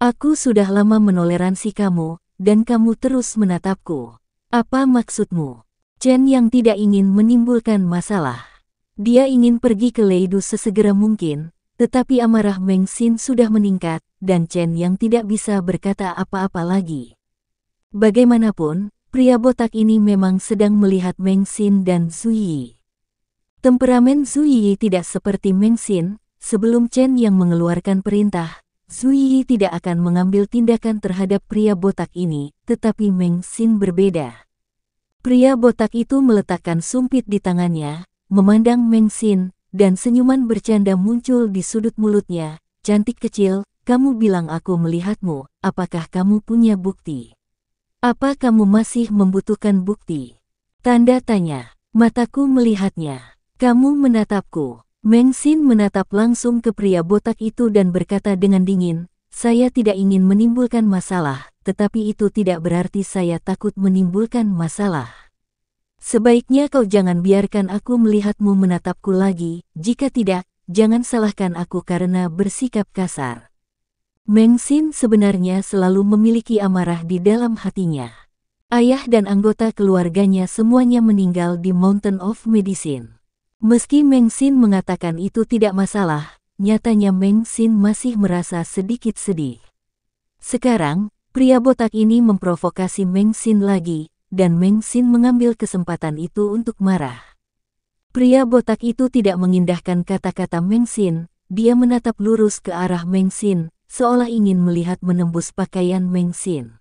Aku sudah lama menoleransi kamu, dan kamu terus menatapku. Apa maksudmu? Chen yang tidak ingin menimbulkan masalah. Dia ingin pergi ke Leidu sesegera mungkin, tetapi amarah Meng Xin sudah meningkat, dan Chen yang tidak bisa berkata apa-apa lagi. Bagaimanapun, pria botak ini memang sedang melihat Meng Xin dan Zui. Temperamen Zuyi tidak seperti Mengsin, sebelum Chen yang mengeluarkan perintah, Zuyi tidak akan mengambil tindakan terhadap pria botak ini, tetapi Mengsin berbeda. Pria botak itu meletakkan sumpit di tangannya, memandang Mengsin, dan senyuman bercanda muncul di sudut mulutnya, cantik kecil, kamu bilang aku melihatmu, apakah kamu punya bukti? Apa kamu masih membutuhkan bukti? Tanda tanya, mataku melihatnya. Kamu menatapku. Meng Xin menatap langsung ke pria botak itu dan berkata dengan dingin, saya tidak ingin menimbulkan masalah, tetapi itu tidak berarti saya takut menimbulkan masalah. Sebaiknya kau jangan biarkan aku melihatmu menatapku lagi, jika tidak, jangan salahkan aku karena bersikap kasar. Meng Xin sebenarnya selalu memiliki amarah di dalam hatinya. Ayah dan anggota keluarganya semuanya meninggal di Mountain of Medicine. Meski Meng Xin mengatakan itu tidak masalah, nyatanya Meng Xin masih merasa sedikit sedih. Sekarang, pria botak ini memprovokasi Meng Xin lagi, dan Meng Xin mengambil kesempatan itu untuk marah. Pria botak itu tidak mengindahkan kata-kata Meng Xin, dia menatap lurus ke arah Meng Xin, seolah ingin melihat menembus pakaian Meng Xin.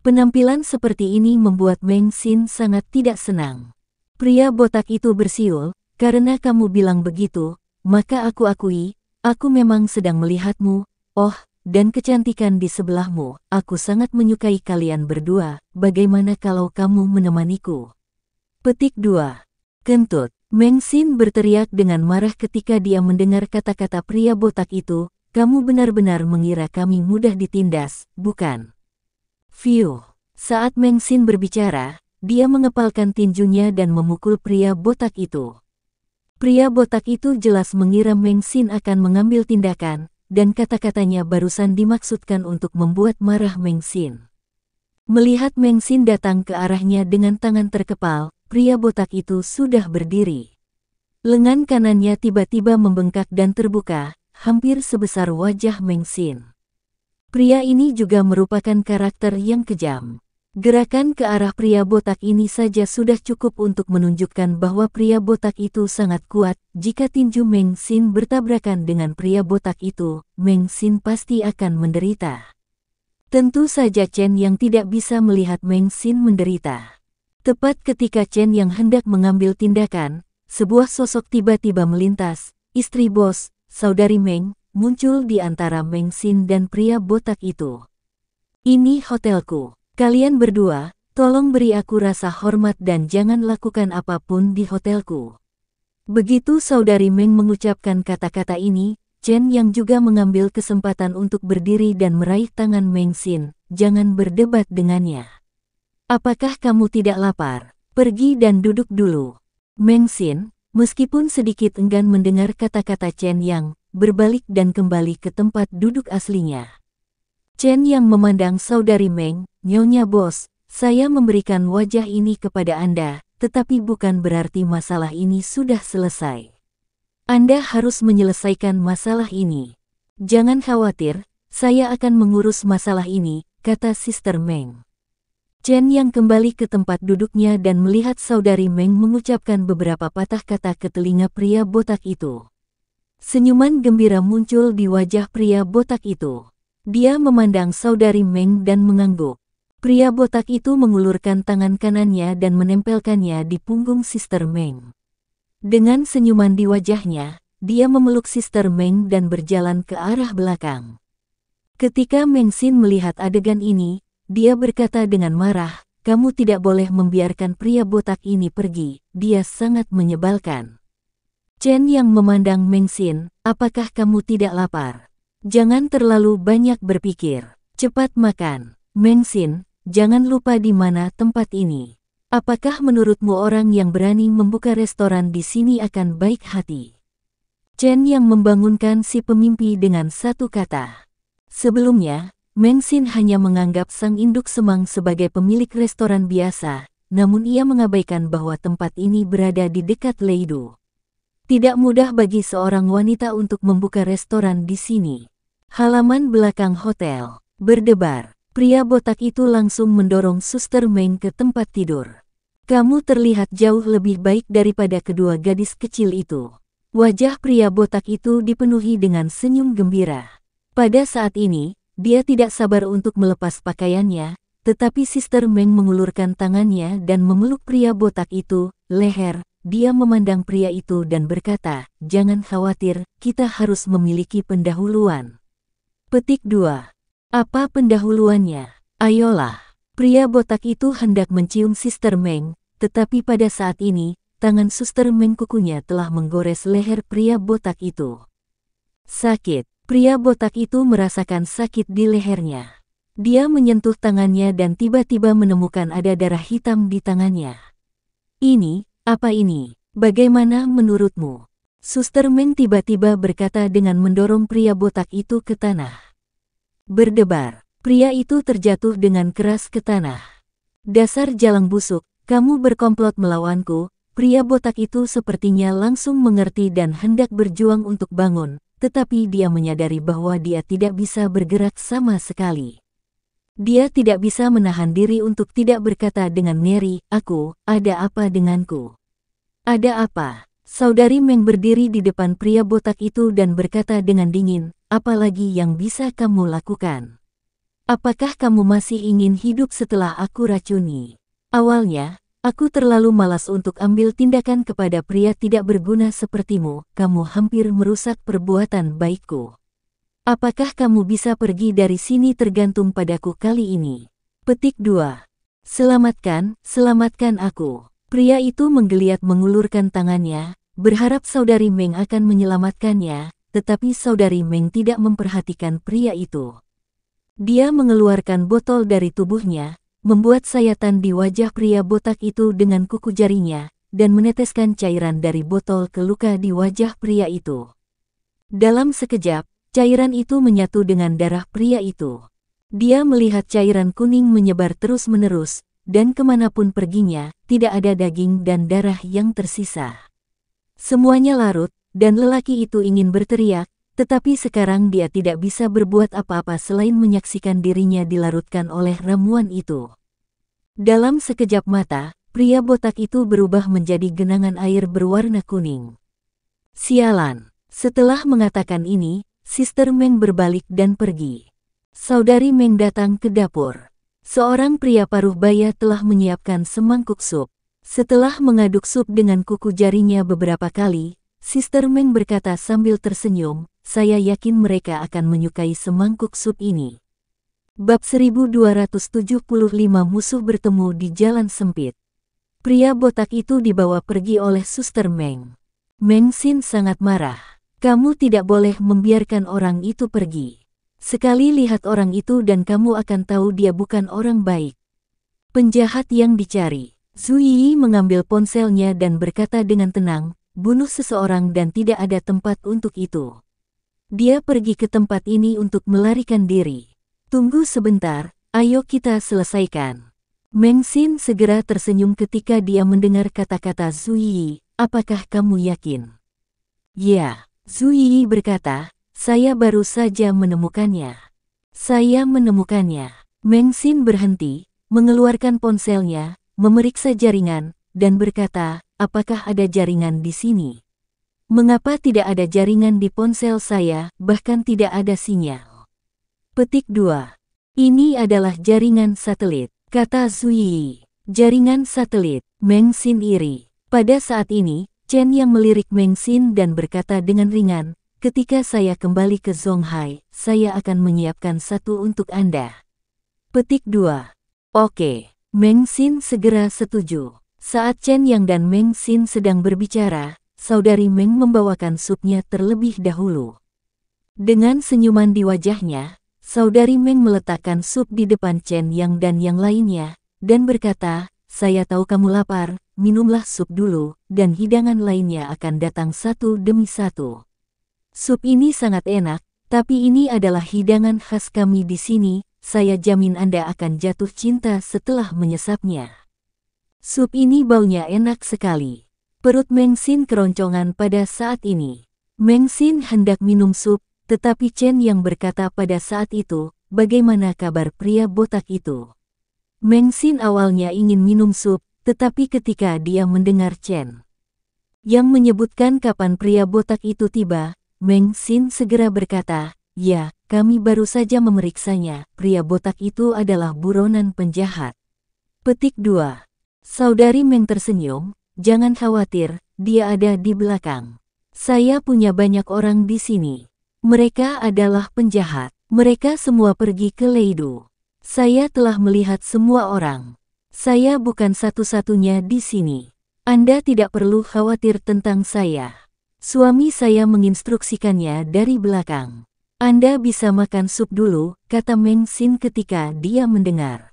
Penampilan seperti ini membuat Meng Xin sangat tidak senang. Pria botak itu bersiul, karena kamu bilang begitu, maka aku akui, aku memang sedang melihatmu, oh, dan kecantikan di sebelahmu, aku sangat menyukai kalian berdua, bagaimana kalau kamu menemaniku? Petik 2. Kentut. Mengsin berteriak dengan marah ketika dia mendengar kata-kata pria botak itu, kamu benar-benar mengira kami mudah ditindas, bukan? Fiu. Saat Meng Xin berbicara, dia mengepalkan tinjunya dan memukul pria botak itu. Pria botak itu jelas mengira Meng Xin akan mengambil tindakan, dan kata-katanya barusan dimaksudkan untuk membuat marah Meng Xin. Melihat Meng Xin datang ke arahnya dengan tangan terkepal, pria botak itu sudah berdiri. Lengan kanannya tiba-tiba membengkak dan terbuka, hampir sebesar wajah Meng Xin. Pria ini juga merupakan karakter yang kejam. Gerakan ke arah pria botak ini saja sudah cukup untuk menunjukkan bahwa pria botak itu sangat kuat. Jika tinju Meng Xin bertabrakan dengan pria botak itu, Meng Xin pasti akan menderita. Tentu saja Chen yang tidak bisa melihat Meng Xin menderita. Tepat ketika Chen yang hendak mengambil tindakan, sebuah sosok tiba-tiba melintas, istri bos, saudari Meng, muncul di antara Meng Xin dan pria botak itu. Ini hotelku. Kalian berdua, tolong beri aku rasa hormat dan jangan lakukan apapun di hotelku. Begitu saudari Meng mengucapkan kata-kata ini, Chen yang juga mengambil kesempatan untuk berdiri dan meraih tangan Meng Xin, jangan berdebat dengannya. Apakah kamu tidak lapar? Pergi dan duduk dulu. Meng Xin, meskipun sedikit enggan mendengar kata-kata Chen Yang, berbalik dan kembali ke tempat duduk aslinya. Chen yang memandang saudari Meng, Nyonya Bos, saya memberikan wajah ini kepada Anda, tetapi bukan berarti masalah ini sudah selesai. Anda harus menyelesaikan masalah ini. Jangan khawatir, saya akan mengurus masalah ini, kata Sister Meng. Chen yang kembali ke tempat duduknya dan melihat saudari Meng mengucapkan beberapa patah kata ke telinga pria botak itu. Senyuman gembira muncul di wajah pria botak itu. Dia memandang saudari Meng dan mengangguk. Pria botak itu mengulurkan tangan kanannya dan menempelkannya di punggung Sister Meng. Dengan senyuman di wajahnya, dia memeluk Sister Meng dan berjalan ke arah belakang. Ketika Meng Xin melihat adegan ini, dia berkata dengan marah, kamu tidak boleh membiarkan pria botak ini pergi, dia sangat menyebalkan. Chen yang memandang Meng Xin, apakah kamu tidak lapar? Jangan terlalu banyak berpikir. Cepat makan. Mengsin, jangan lupa di mana tempat ini. Apakah menurutmu orang yang berani membuka restoran di sini akan baik hati? Chen yang membangunkan si pemimpi dengan satu kata. Sebelumnya, Mengsin hanya menganggap sang induk semang sebagai pemilik restoran biasa, namun ia mengabaikan bahwa tempat ini berada di dekat Leidu. Tidak mudah bagi seorang wanita untuk membuka restoran di sini. Halaman belakang hotel, berdebar. Pria botak itu langsung mendorong suster Meng ke tempat tidur. Kamu terlihat jauh lebih baik daripada kedua gadis kecil itu. Wajah pria botak itu dipenuhi dengan senyum gembira. Pada saat ini, dia tidak sabar untuk melepas pakaiannya, tetapi Sister Meng mengulurkan tangannya dan memeluk pria botak itu, leher, dia memandang pria itu dan berkata, jangan khawatir, kita harus memiliki pendahuluan. Petik 2. Apa pendahuluannya? Ayolah. Pria botak itu hendak mencium Sister Meng, tetapi pada saat ini, tangan Suster Meng kukunya telah menggores leher pria botak itu. Sakit. Pria botak itu merasakan sakit di lehernya. Dia menyentuh tangannya dan tiba-tiba menemukan ada darah hitam di tangannya. Ini, apa ini? Bagaimana menurutmu? Suster Meng tiba-tiba berkata dengan mendorong pria botak itu ke tanah. Berdebar, pria itu terjatuh dengan keras ke tanah. Dasar jalang busuk, kamu berkomplot melawanku, pria botak itu sepertinya langsung mengerti dan hendak berjuang untuk bangun, tetapi dia menyadari bahwa dia tidak bisa bergerak sama sekali. Dia tidak bisa menahan diri untuk tidak berkata dengan ngeri, aku, ada apa denganku? Ada apa? Saudari Meng berdiri di depan pria botak itu dan berkata dengan dingin, apalagi yang bisa kamu lakukan? Apakah kamu masih ingin hidup setelah aku racuni? Awalnya, aku terlalu malas untuk ambil tindakan kepada pria tidak berguna sepertimu, kamu hampir merusak perbuatan baikku. Apakah kamu bisa pergi dari sini tergantung padaku kali ini? Petik 2. Selamatkan, selamatkan aku. Pria itu menggeliat mengulurkan tangannya, Berharap saudari Meng akan menyelamatkannya, tetapi saudari Meng tidak memperhatikan pria itu. Dia mengeluarkan botol dari tubuhnya, membuat sayatan di wajah pria botak itu dengan kuku jarinya, dan meneteskan cairan dari botol ke luka di wajah pria itu. Dalam sekejap, cairan itu menyatu dengan darah pria itu. Dia melihat cairan kuning menyebar terus-menerus, dan kemanapun perginya, tidak ada daging dan darah yang tersisa. Semuanya larut, dan lelaki itu ingin berteriak, tetapi sekarang dia tidak bisa berbuat apa-apa selain menyaksikan dirinya dilarutkan oleh ramuan itu. Dalam sekejap mata, pria botak itu berubah menjadi genangan air berwarna kuning. Sialan. Setelah mengatakan ini, Sister Meng berbalik dan pergi. Saudari Meng datang ke dapur. Seorang pria paruh baya telah menyiapkan semangkuk sup. Setelah mengaduk sup dengan kuku jarinya beberapa kali, Sister Meng berkata sambil tersenyum, saya yakin mereka akan menyukai semangkuk sup ini. Bab 1275 musuh bertemu di jalan sempit. Pria botak itu dibawa pergi oleh Suster Meng. Meng Xin sangat marah. Kamu tidak boleh membiarkan orang itu pergi. Sekali lihat orang itu dan kamu akan tahu dia bukan orang baik. Penjahat yang dicari. Yi mengambil ponselnya dan berkata dengan tenang, bunuh seseorang dan tidak ada tempat untuk itu. Dia pergi ke tempat ini untuk melarikan diri. Tunggu sebentar, ayo kita selesaikan. Meng Xin segera tersenyum ketika dia mendengar kata-kata Zuyi, apakah kamu yakin? Ya, Zuyi berkata, saya baru saja menemukannya. Saya menemukannya. Meng Xin berhenti, mengeluarkan ponselnya, memeriksa jaringan, dan berkata, apakah ada jaringan di sini? Mengapa tidak ada jaringan di ponsel saya, bahkan tidak ada sinyal? Petik 2. Ini adalah jaringan satelit, kata Zuyi. Jaringan satelit, Meng Xin iri. Pada saat ini, Chen yang melirik Meng Xin dan berkata dengan ringan, ketika saya kembali ke zhonghai saya akan menyiapkan satu untuk Anda. Petik 2. Oke. Meng Xin segera setuju. Saat Chen Yang dan Meng Xin sedang berbicara, saudari Meng membawakan supnya terlebih dahulu. Dengan senyuman di wajahnya, saudari Meng meletakkan sup di depan Chen Yang dan yang lainnya, dan berkata, saya tahu kamu lapar, minumlah sup dulu, dan hidangan lainnya akan datang satu demi satu. Sup ini sangat enak, tapi ini adalah hidangan khas kami di sini, saya jamin Anda akan jatuh cinta setelah menyesapnya. Sup ini baunya enak sekali. Perut Mengsin keroncongan pada saat ini. Mengsin hendak minum sup, tetapi Chen yang berkata pada saat itu, bagaimana kabar pria botak itu? Mengsin awalnya ingin minum sup, tetapi ketika dia mendengar Chen yang menyebutkan kapan pria botak itu tiba, Meng Xin segera berkata, Ya, kami baru saja memeriksanya. Pria botak itu adalah buronan penjahat. Petik 2. Saudari Meng tersenyum, jangan khawatir, dia ada di belakang. Saya punya banyak orang di sini. Mereka adalah penjahat. Mereka semua pergi ke Leidu. Saya telah melihat semua orang. Saya bukan satu-satunya di sini. Anda tidak perlu khawatir tentang saya. Suami saya menginstruksikannya dari belakang. Anda bisa makan sup dulu, kata Meng Xin ketika dia mendengar.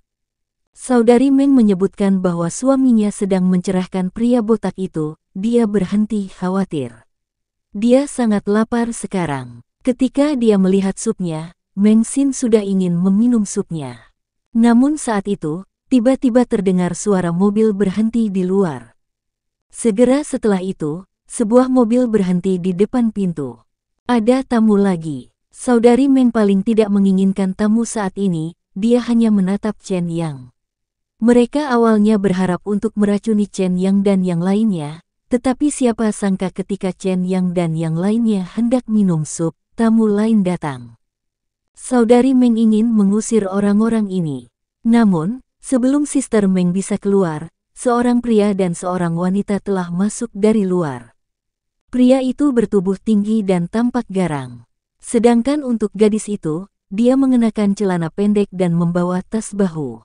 Saudari Meng menyebutkan bahwa suaminya sedang mencerahkan pria botak itu, dia berhenti khawatir. Dia sangat lapar sekarang. Ketika dia melihat supnya, Meng Xin sudah ingin meminum supnya. Namun saat itu, tiba-tiba terdengar suara mobil berhenti di luar. Segera setelah itu, sebuah mobil berhenti di depan pintu. Ada tamu lagi. Saudari Meng paling tidak menginginkan tamu saat ini, dia hanya menatap Chen Yang. Mereka awalnya berharap untuk meracuni Chen Yang dan yang lainnya, tetapi siapa sangka ketika Chen Yang dan yang lainnya hendak minum sup, tamu lain datang. Saudari Meng ingin mengusir orang-orang ini. Namun, sebelum Sister Meng bisa keluar, seorang pria dan seorang wanita telah masuk dari luar. Pria itu bertubuh tinggi dan tampak garang. Sedangkan untuk gadis itu, dia mengenakan celana pendek dan membawa tas bahu.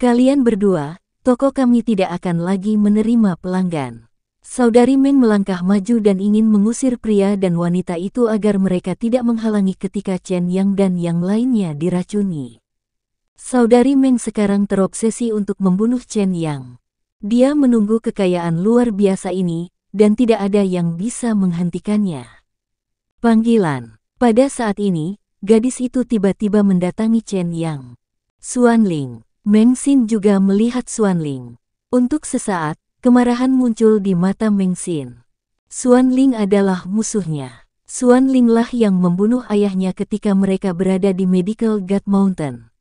Kalian berdua, toko kami tidak akan lagi menerima pelanggan. Saudari Meng melangkah maju dan ingin mengusir pria dan wanita itu agar mereka tidak menghalangi ketika Chen Yang dan yang lainnya diracuni. Saudari Meng sekarang terobsesi untuk membunuh Chen Yang. Dia menunggu kekayaan luar biasa ini, dan tidak ada yang bisa menghentikannya. Panggilan pada saat ini, gadis itu tiba-tiba mendatangi Chen Yang. Suan Ling, Meng Xin juga melihat Suan Ling. Untuk sesaat, kemarahan muncul di mata Meng Xin. Suan Ling adalah musuhnya. Ling Linglah yang membunuh ayahnya ketika mereka berada di Medical God Mountain.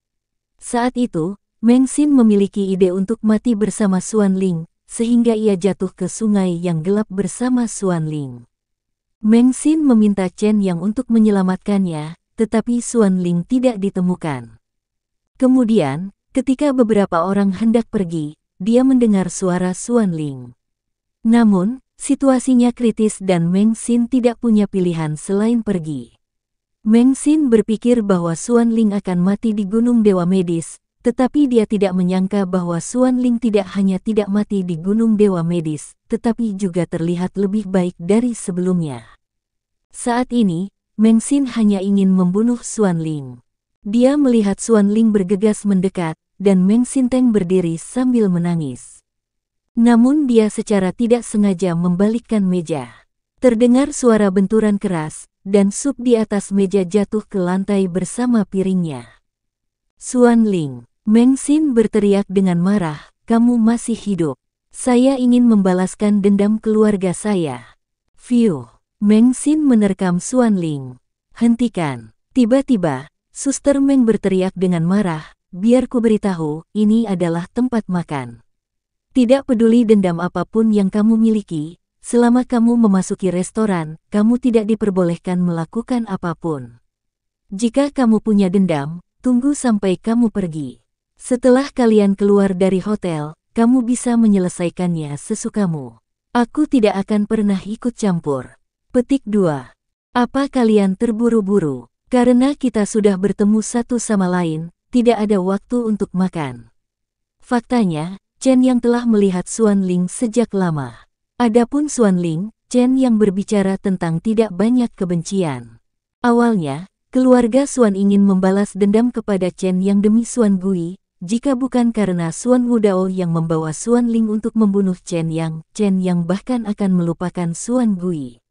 Saat itu, Meng Xin memiliki ide untuk mati bersama Suan Ling, sehingga ia jatuh ke sungai yang gelap bersama Suan Ling. Meng Xin meminta Chen Yang untuk menyelamatkannya, tetapi Xuan Ling tidak ditemukan. Kemudian, ketika beberapa orang hendak pergi, dia mendengar suara Xuan Ling. Namun, situasinya kritis dan Meng Xin tidak punya pilihan selain pergi. Meng Xin berpikir bahwa Xuan Ling akan mati di Gunung Dewa Medis, tetapi dia tidak menyangka bahwa Suan Ling tidak hanya tidak mati di Gunung Dewa Medis, tetapi juga terlihat lebih baik dari sebelumnya. Saat ini, Meng Xin hanya ingin membunuh Suan Ling. Dia melihat Suan Ling bergegas mendekat, dan Meng Xin Teng berdiri sambil menangis. Namun dia secara tidak sengaja membalikkan meja. Terdengar suara benturan keras, dan sup di atas meja jatuh ke lantai bersama piringnya. Suan Ling, Meng Xin berteriak dengan marah, kamu masih hidup. Saya ingin membalaskan dendam keluarga saya. Fiu, Xin menerkam Suan Ling. Hentikan. Tiba-tiba, suster Meng berteriak dengan marah, biar ku beritahu, ini adalah tempat makan. Tidak peduli dendam apapun yang kamu miliki, selama kamu memasuki restoran, kamu tidak diperbolehkan melakukan apapun. Jika kamu punya dendam, tunggu sampai kamu pergi. Setelah kalian keluar dari hotel, kamu bisa menyelesaikannya sesukamu. Aku tidak akan pernah ikut campur. Petik 2. Apa kalian terburu-buru? Karena kita sudah bertemu satu sama lain, tidak ada waktu untuk makan. Faktanya, Chen yang telah melihat Xuan Ling sejak lama. Adapun Xuan Ling, Chen yang berbicara tentang tidak banyak kebencian. Awalnya, keluarga Xuan ingin membalas dendam kepada Chen yang demi Xuan Gui, jika bukan karena Suan Wudao yang membawa Suan Ling untuk membunuh Chen Yang, Chen Yang bahkan akan melupakan Suan Gui.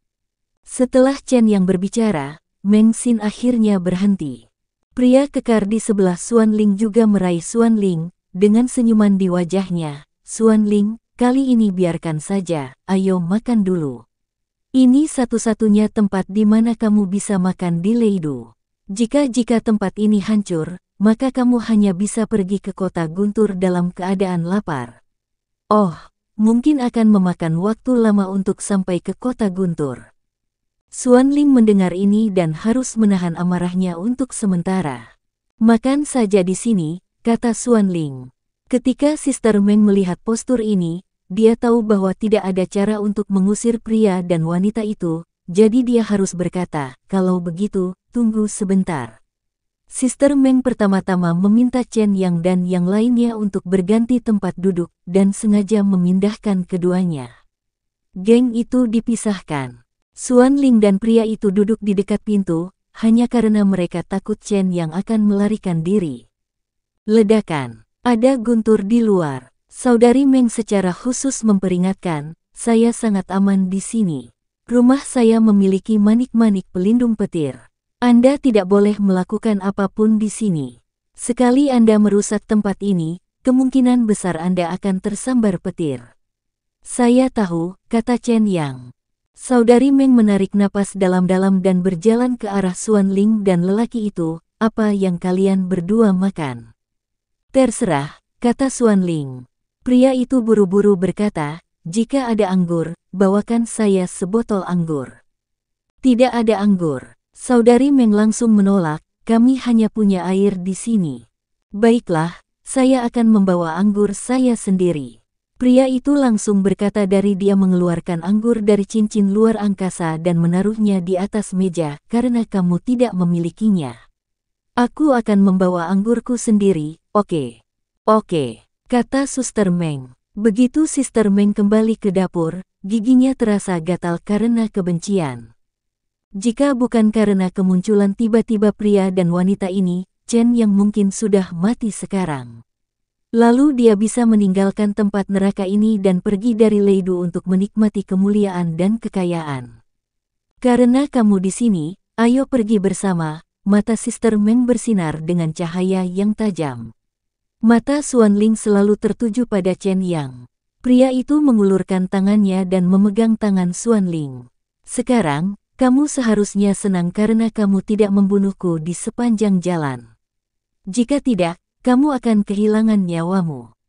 Setelah Chen Yang berbicara, Meng Xin akhirnya berhenti. Pria kekar di sebelah Suan Ling juga meraih Suan Ling, dengan senyuman di wajahnya, Suan Ling, kali ini biarkan saja, ayo makan dulu. Ini satu-satunya tempat di mana kamu bisa makan di Leidu. Jika-jika tempat ini hancur, maka kamu hanya bisa pergi ke kota Guntur dalam keadaan lapar. Oh, mungkin akan memakan waktu lama untuk sampai ke kota Guntur. Suan Ling mendengar ini dan harus menahan amarahnya untuk sementara. Makan saja di sini, kata Suan Ling. Ketika Sister Meng melihat postur ini, dia tahu bahwa tidak ada cara untuk mengusir pria dan wanita itu, jadi dia harus berkata, kalau begitu, tunggu sebentar. Sister Meng pertama-tama meminta Chen Yang dan yang lainnya untuk berganti tempat duduk dan sengaja memindahkan keduanya. Geng itu dipisahkan. Suan Ling dan pria itu duduk di dekat pintu, hanya karena mereka takut Chen Yang akan melarikan diri. Ledakan. Ada guntur di luar. Saudari Meng secara khusus memperingatkan, saya sangat aman di sini. Rumah saya memiliki manik-manik pelindung petir. Anda tidak boleh melakukan apapun di sini. Sekali Anda merusak tempat ini, kemungkinan besar Anda akan tersambar petir. Saya tahu, kata Chen Yang. Saudari Meng menarik napas dalam-dalam dan berjalan ke arah Suan Ling dan lelaki itu, apa yang kalian berdua makan. Terserah, kata Suan Ling. Pria itu buru-buru berkata, jika ada anggur, bawakan saya sebotol anggur. Tidak ada anggur. Saudari Meng langsung menolak, kami hanya punya air di sini. Baiklah, saya akan membawa anggur saya sendiri. Pria itu langsung berkata dari dia mengeluarkan anggur dari cincin luar angkasa dan menaruhnya di atas meja karena kamu tidak memilikinya. Aku akan membawa anggurku sendiri, oke. Oke, kata Suster Meng. Begitu Sister Meng kembali ke dapur, giginya terasa gatal karena kebencian. Jika bukan karena kemunculan tiba-tiba pria dan wanita ini, Chen yang mungkin sudah mati sekarang. Lalu dia bisa meninggalkan tempat neraka ini dan pergi dari Leidu untuk menikmati kemuliaan dan kekayaan. Karena kamu di sini, ayo pergi bersama, mata Sister Meng bersinar dengan cahaya yang tajam. Mata Suan Ling selalu tertuju pada Chen Yang. Pria itu mengulurkan tangannya dan memegang tangan Suan Ling. Sekarang, kamu seharusnya senang karena kamu tidak membunuhku di sepanjang jalan. Jika tidak, kamu akan kehilangan nyawamu.